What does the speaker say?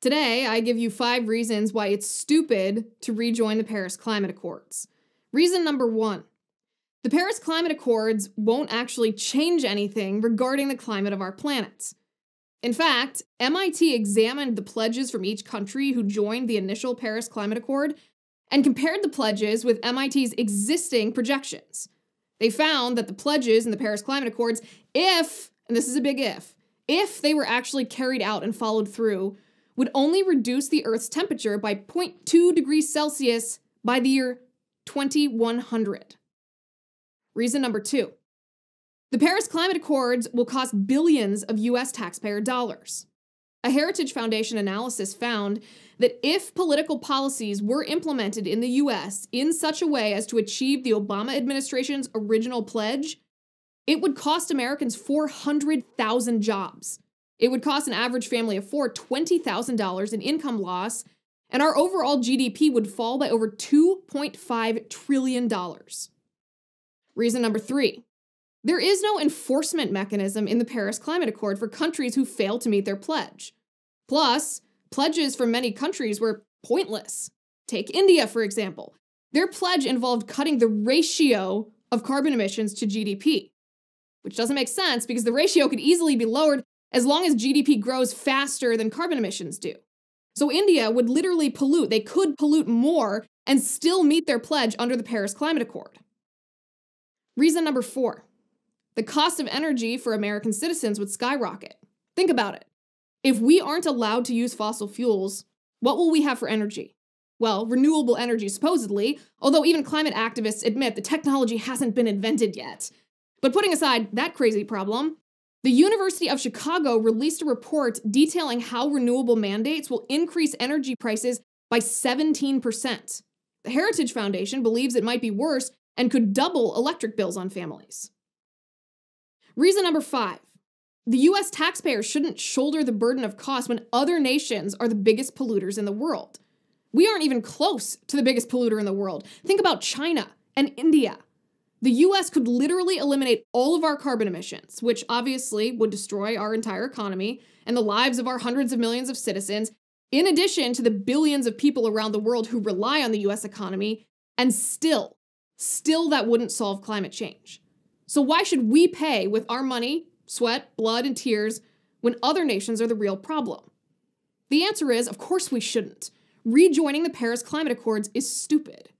Today, I give you five reasons why it's stupid to rejoin the Paris Climate Accords. Reason number one the Paris Climate Accords won't actually change anything regarding the climate of our planet. In fact, MIT examined the pledges from each country who joined the initial Paris Climate Accord and compared the pledges with MIT's existing projections. They found that the pledges in the Paris Climate Accords, if, and this is a big if, if they were actually carried out and followed through, would only reduce the Earth's temperature by 0.2 degrees Celsius by the year 2100. Reason number two the Paris Climate Accords will cost billions of US taxpayer dollars. A Heritage Foundation analysis found that if political policies were implemented in the US in such a way as to achieve the Obama administration's original pledge, it would cost Americans 400,000 jobs. It would cost an average family of four $20,000 in income loss, and our overall GDP would fall by over $2.5 trillion. Reason number three there is no enforcement mechanism in the Paris Climate Accord for countries who fail to meet their pledge. Plus, pledges from many countries were pointless. Take India, for example. Their pledge involved cutting the ratio of carbon emissions to GDP, which doesn't make sense because the ratio could easily be lowered as long as GDP grows faster than carbon emissions do. So India would literally pollute, they could pollute more and still meet their pledge under the Paris Climate Accord. Reason number four the cost of energy for American citizens would skyrocket. Think about it. If we aren't allowed to use fossil fuels, what will we have for energy? Well, renewable energy, supposedly, although even climate activists admit the technology hasn't been invented yet. But putting aside that crazy problem, the University of Chicago released a report detailing how renewable mandates will increase energy prices by 17%. The Heritage Foundation believes it might be worse and could double electric bills on families. Reason number five the US taxpayers shouldn't shoulder the burden of cost when other nations are the biggest polluters in the world. We aren't even close to the biggest polluter in the world. Think about China and India the US could literally eliminate all of our carbon emissions, which obviously would destroy our entire economy and the lives of our hundreds of millions of citizens, in addition to the billions of people around the world who rely on the US economy, and still, still that wouldn't solve climate change. So why should we pay with our money, sweat, blood, and tears when other nations are the real problem? The answer is, of course we shouldn't. Rejoining the Paris Climate Accords is stupid.